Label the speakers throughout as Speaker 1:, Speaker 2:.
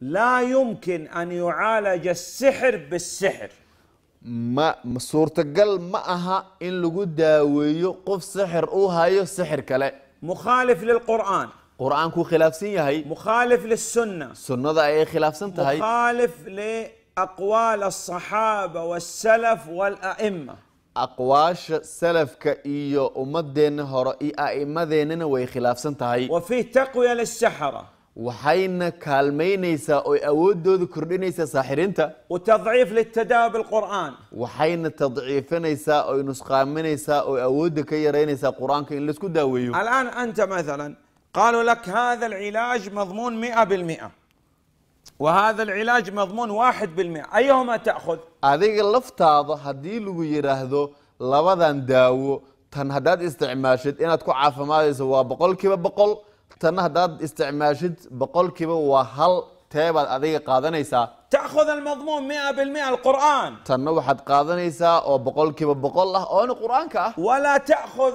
Speaker 1: لا يمكن أن يعالج السحر بالسحر ما suurtagal ما أها إن لقد داوي قف سحر أو هاي sixir كلا مخالف للقرآن قرآن كو خلافسن هاي مخالف للسنة سنة أي سنة هاي مخالف لأقوال الصحابة والسلف والأئمة أقواش سلف كإيو أمدين هرئي أئمة ذيننا سنة هاي وفيه تقوية للسحرة waxayna kaalmaynaysaa oy awooddooda kordhinaysaa saaxiriinta watadciif litadaabi alqur'aan waxayna tadciifinaysaa oy nusqaaminaysaa oy awoodda ka yaraynaysaa qur-aanka in laisku daaweeyo alaan anta maalan qaaluu lak hada alcilaaj madmuun mia bilmia wahada alcilaaj madmuun waaxid bilmia ayahuma ta'khud adiga laftaada haddii lagu yidhaahdo labadan daawo tan haddaad isticmaashid inaad ku caafimaadayso waa boqolkiiba boqol tan haddaad isticmaashid boqolkiiba waa hal teebaad adiga qaadanaysaa تأخذ المضمون 100% القرآن tanna waxaad qaadanaysaa oo boqolkiiba boqol ah oona qur ah ولا تأخذ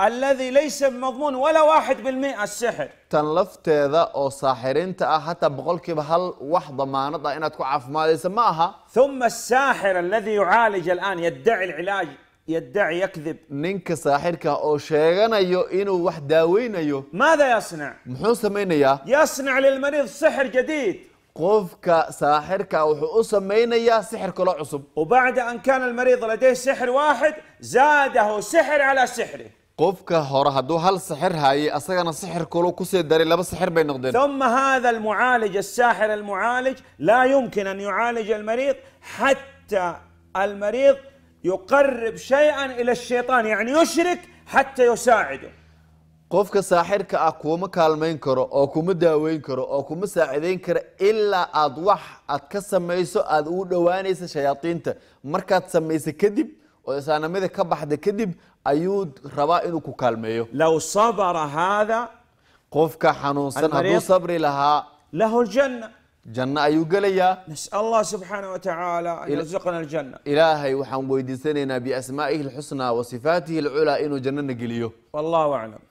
Speaker 1: الذي ليس بمضمون ولا واحد بالمئة السحر tan lafteeda oo saaxiriinta ah hataa boqolkiiba hal wax damaanad ah inaad ku caafimaadaysa ma aha ثم الساحر الذي يعالج الآن يدعي العلاج يدعي يكذب ninka saaxirka ah oo sheeganayo inuu wax daaweynayo ماذا يصنع muxuu samaynayaa يصنع للمريض سحر جديد qofka saaxirka ah wuxuu u samaynayaa sixir kalo cusub وبعد أن كان المريض لديه سحر واحد زاده سحر على سحره qofka hore hadduu hal sixir haayay asagana sixirkulu kusii daray laba sixir bay noqdeen ثم هذا المعالج الساحر المعالج لا يمكن أن يعالج المريض حتى المريض yuqarib shay-an ila shaytaan yacni yushrik xata yusaacidu qofka saaxirka ah kuma kaalmayn karo oo kuma daaweyn karo oo kuma saacidayn karo ilaa aad wax aad ka samayso aad ugu dhowaanaysa shayaadiinta markaad samaysa kadib oo isaanimada ka baxda kadib ayuu rabaa inuu ku kaalmeeyo low sabara haada qofka xanuunsan hadduu sabri lahaa lahu janno ayuu gelayaa nasalla subxaana watacaala an yarzuqna aljanna ilaahay waxaan weydiisanaynaa biasmaa'ihi alxusnaa wa sifaatihi alculaa inuu jannana geliyo wallahu aclam